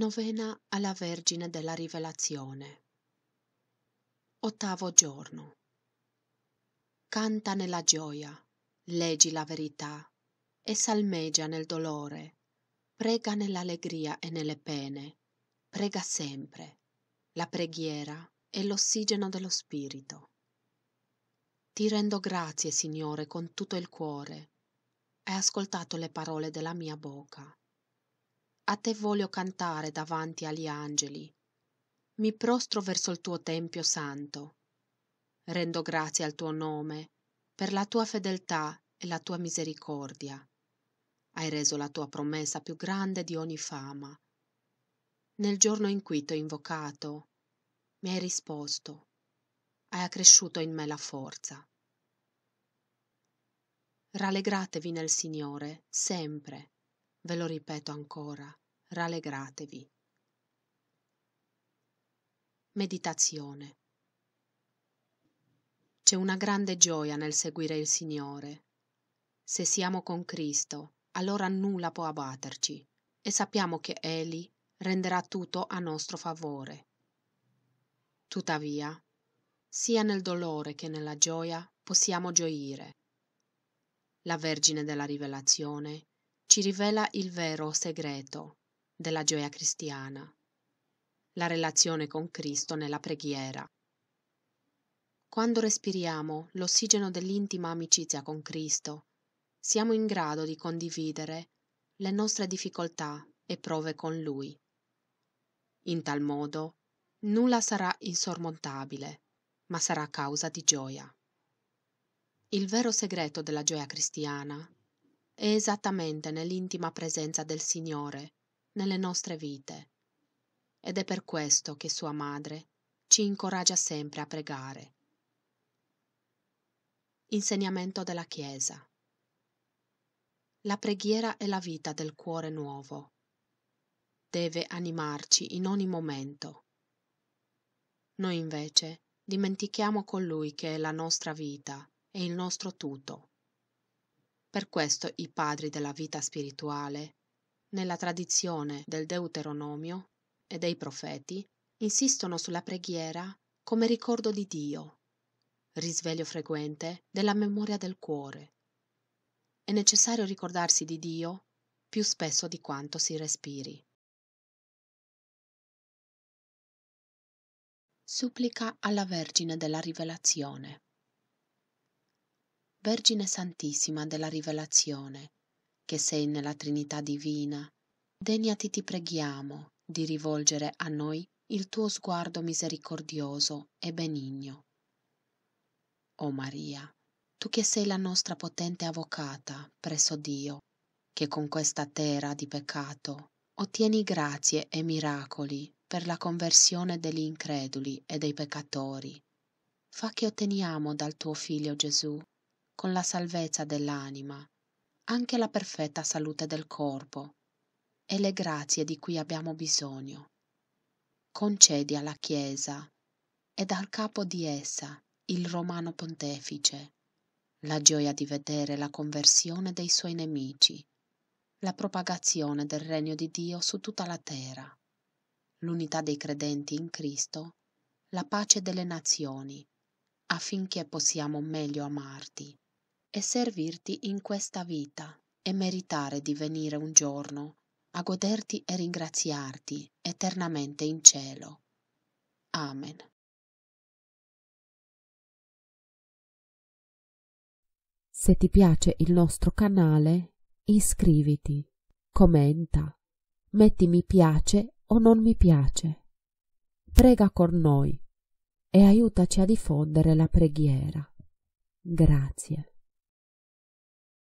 Novena alla Vergine della Rivelazione. Ottavo giorno. Canta nella gioia, leggi la verità e salmeggia nel dolore, prega nell'allegria e nelle pene, prega sempre. La preghiera è l'ossigeno dello spirito. Ti rendo grazie, Signore, con tutto il cuore. Hai ascoltato le parole della mia bocca a te voglio cantare davanti agli angeli. Mi prostro verso il tuo Tempio santo. Rendo grazie al tuo nome per la tua fedeltà e la tua misericordia. Hai reso la tua promessa più grande di ogni fama. Nel giorno in cui t'ho invocato, mi hai risposto. Hai accresciuto in me la forza. Rallegratevi nel Signore sempre Ve lo ripeto ancora, rallegratevi. Meditazione. C'è una grande gioia nel seguire il Signore. Se siamo con Cristo, allora nulla può abbatterci e sappiamo che Egli renderà tutto a nostro favore. Tuttavia, sia nel dolore che nella gioia possiamo gioire. La Vergine della Rivelazione ci rivela il vero segreto della gioia cristiana, la relazione con Cristo nella preghiera. Quando respiriamo l'ossigeno dell'intima amicizia con Cristo, siamo in grado di condividere le nostre difficoltà e prove con Lui. In tal modo, nulla sarà insormontabile, ma sarà causa di gioia. Il vero segreto della gioia cristiana è esattamente nell'intima presenza del Signore, nelle nostre vite. Ed è per questo che sua madre ci incoraggia sempre a pregare. Insegnamento della Chiesa. La preghiera è la vita del cuore nuovo. Deve animarci in ogni momento. Noi invece dimentichiamo colui che è la nostra vita e il nostro tutto. Per questo i padri della vita spirituale, nella tradizione del Deuteronomio e dei profeti, insistono sulla preghiera come ricordo di Dio, risveglio frequente della memoria del cuore. È necessario ricordarsi di Dio più spesso di quanto si respiri. Supplica alla Vergine della Rivelazione. Vergine Santissima della Rivelazione, che sei nella Trinità Divina, degnati ti preghiamo di rivolgere a noi il tuo sguardo misericordioso e benigno. O Maria, tu che sei la nostra potente avvocata presso Dio, che con questa terra di peccato ottieni grazie e miracoli per la conversione degli increduli e dei peccatori. Fa che otteniamo dal tuo Figlio Gesù con la salvezza dell'anima, anche la perfetta salute del corpo e le grazie di cui abbiamo bisogno. Concedi alla Chiesa e dal capo di essa, il Romano Pontefice, la gioia di vedere la conversione dei suoi nemici, la propagazione del regno di Dio su tutta la terra, l'unità dei credenti in Cristo, la pace delle nazioni, affinché possiamo meglio amarti e servirti in questa vita e meritare di venire un giorno a goderti e ringraziarti eternamente in cielo. Amen. Se ti piace il nostro canale, iscriviti, commenta, metti mi piace o non mi piace. Prega con noi e aiutaci a diffondere la preghiera. Grazie.